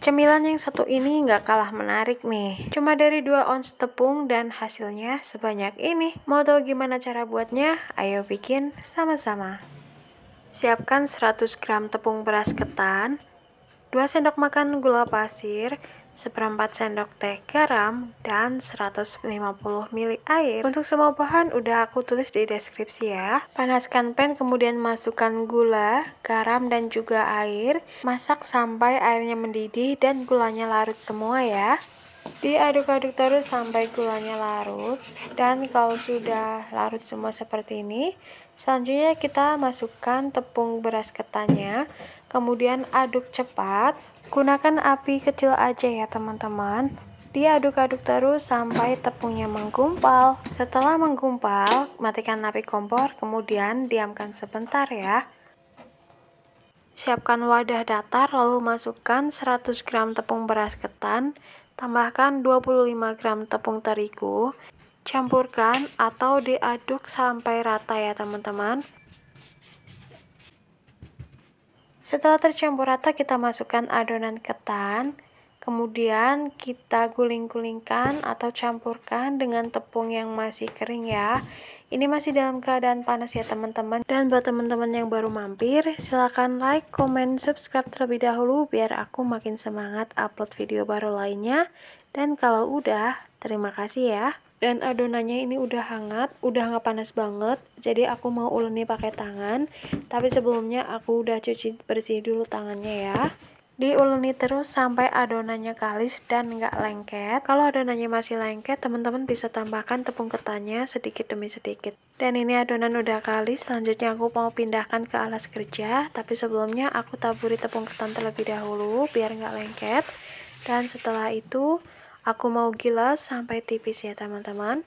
Cemilan yang satu ini nggak kalah menarik nih. Cuma dari 2 ons tepung dan hasilnya sebanyak ini. Mau tahu gimana cara buatnya? Ayo bikin sama-sama. Siapkan 100 gram tepung beras ketan, 2 sendok makan gula pasir, seperempat sendok teh garam, dan 150 ml air. Untuk semua bahan udah aku tulis di deskripsi ya. Panaskan pan kemudian masukkan gula, garam, dan juga air. Masak sampai airnya mendidih dan gulanya larut semua ya. Diaduk-aduk terus sampai gulanya larut dan kalau sudah larut semua seperti ini, selanjutnya kita masukkan tepung beras ketannya, kemudian aduk cepat Gunakan api kecil aja ya teman-teman. Diaduk-aduk terus sampai tepungnya menggumpal. Setelah menggumpal, matikan api kompor, kemudian diamkan sebentar ya. Siapkan wadah datar, lalu masukkan 100 gram tepung beras ketan, tambahkan 25 gram tepung terigu, campurkan atau diaduk sampai rata ya teman-teman. Setelah tercampur rata, kita masukkan adonan ketan, kemudian kita guling-gulingkan atau campurkan dengan tepung yang masih kering ya. Ini masih dalam keadaan panas ya teman-teman. Dan buat teman-teman yang baru mampir, silahkan like, comment, subscribe terlebih dahulu biar aku makin semangat upload video baru lainnya. Dan kalau udah, terima kasih ya dan adonannya ini udah hangat udah nggak panas banget jadi aku mau uleni pakai tangan tapi sebelumnya aku udah cuci bersih dulu tangannya ya diuleni terus sampai adonannya kalis dan nggak lengket kalau adonannya masih lengket teman-teman bisa tambahkan tepung ketannya sedikit demi sedikit dan ini adonan udah kalis selanjutnya aku mau pindahkan ke alas kerja tapi sebelumnya aku taburi tepung ketan terlebih dahulu biar nggak lengket dan setelah itu Aku mau gilas sampai tipis ya teman-teman.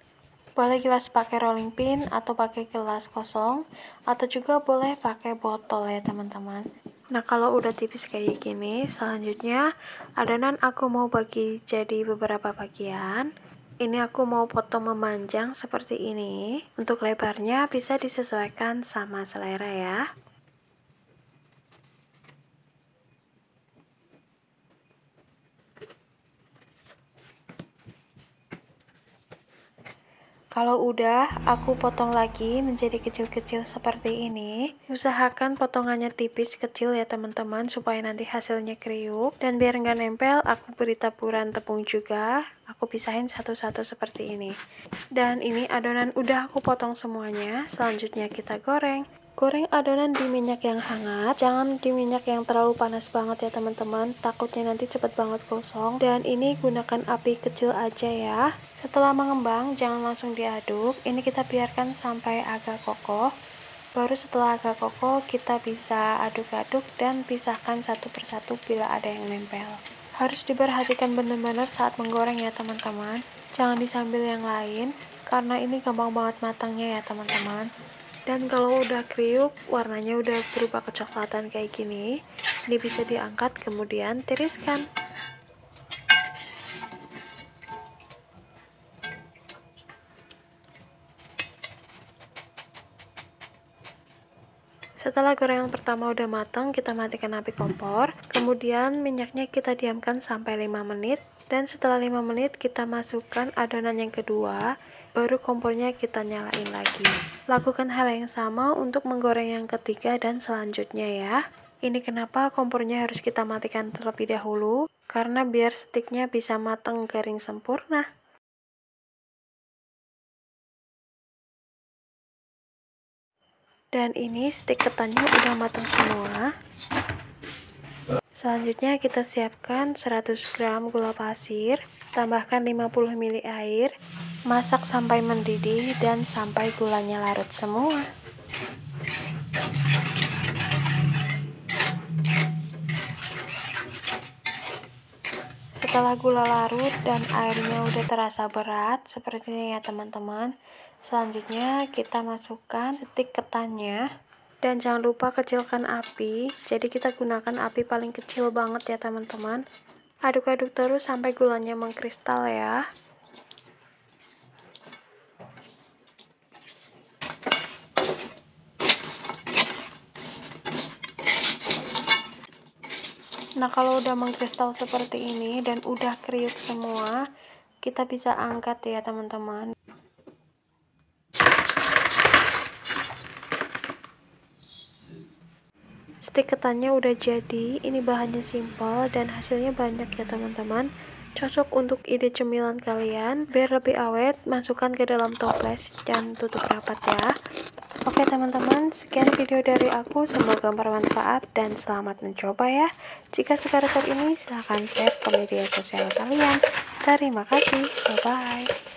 Boleh gilas pakai rolling pin atau pakai gelas kosong atau juga boleh pakai botol ya teman-teman. Nah, kalau udah tipis kayak gini, selanjutnya adonan aku mau bagi jadi beberapa bagian. Ini aku mau potong memanjang seperti ini. Untuk lebarnya bisa disesuaikan sama selera ya. Kalau udah, aku potong lagi menjadi kecil-kecil seperti ini. Usahakan potongannya tipis kecil ya teman-teman supaya nanti hasilnya kriuk. Dan biar nggak nempel, aku beri taburan tepung juga. Aku pisahin satu-satu seperti ini. Dan ini adonan udah aku potong semuanya. Selanjutnya kita goreng. Goreng adonan di minyak yang hangat, jangan di minyak yang terlalu panas banget ya teman-teman, takutnya nanti cepat banget kosong. Dan ini gunakan api kecil aja ya. Setelah mengembang, jangan langsung diaduk, ini kita biarkan sampai agak kokoh. Baru setelah agak kokoh, kita bisa aduk-aduk dan pisahkan satu persatu bila ada yang nempel. Harus diperhatikan benar-benar saat menggoreng ya teman-teman. Jangan disambil yang lain, karena ini gampang banget matangnya ya teman-teman dan kalau udah kriuk warnanya udah berubah kecoklatan kayak gini ini bisa diangkat kemudian tiriskan Setelah goreng yang pertama udah matang, kita matikan api kompor. Kemudian minyaknya kita diamkan sampai 5 menit dan setelah 5 menit kita masukkan adonan yang kedua baru kompornya kita nyalain lagi lakukan hal yang sama untuk menggoreng yang ketiga dan selanjutnya ya ini kenapa kompornya harus kita matikan terlebih dahulu, karena biar sticknya bisa matang kering sempurna. Dan ini stick ketannya udah matang semua. Selanjutnya kita siapkan 100 gram gula pasir, tambahkan 50 ml air, masak sampai mendidih dan sampai gulanya larut semua. Setelah gula larut dan airnya udah terasa berat, seperti ini ya teman-teman. Selanjutnya kita masukkan stik ketannya dan jangan lupa kecilkan api jadi kita gunakan api paling kecil banget ya teman-teman aduk-aduk terus sampai gulanya mengkristal ya nah kalau udah mengkristal seperti ini dan udah kriuk semua kita bisa angkat ya teman-teman stick ketannya udah jadi, ini bahannya simple dan hasilnya banyak ya teman-teman. Cocok untuk ide cemilan kalian, biar lebih awet, masukkan ke dalam toples dan tutup rapat ya. Oke teman-teman, sekian video dari aku, semoga bermanfaat dan selamat mencoba ya. Jika suka resep ini, silahkan share ke media sosial kalian. Terima kasih, bye-bye.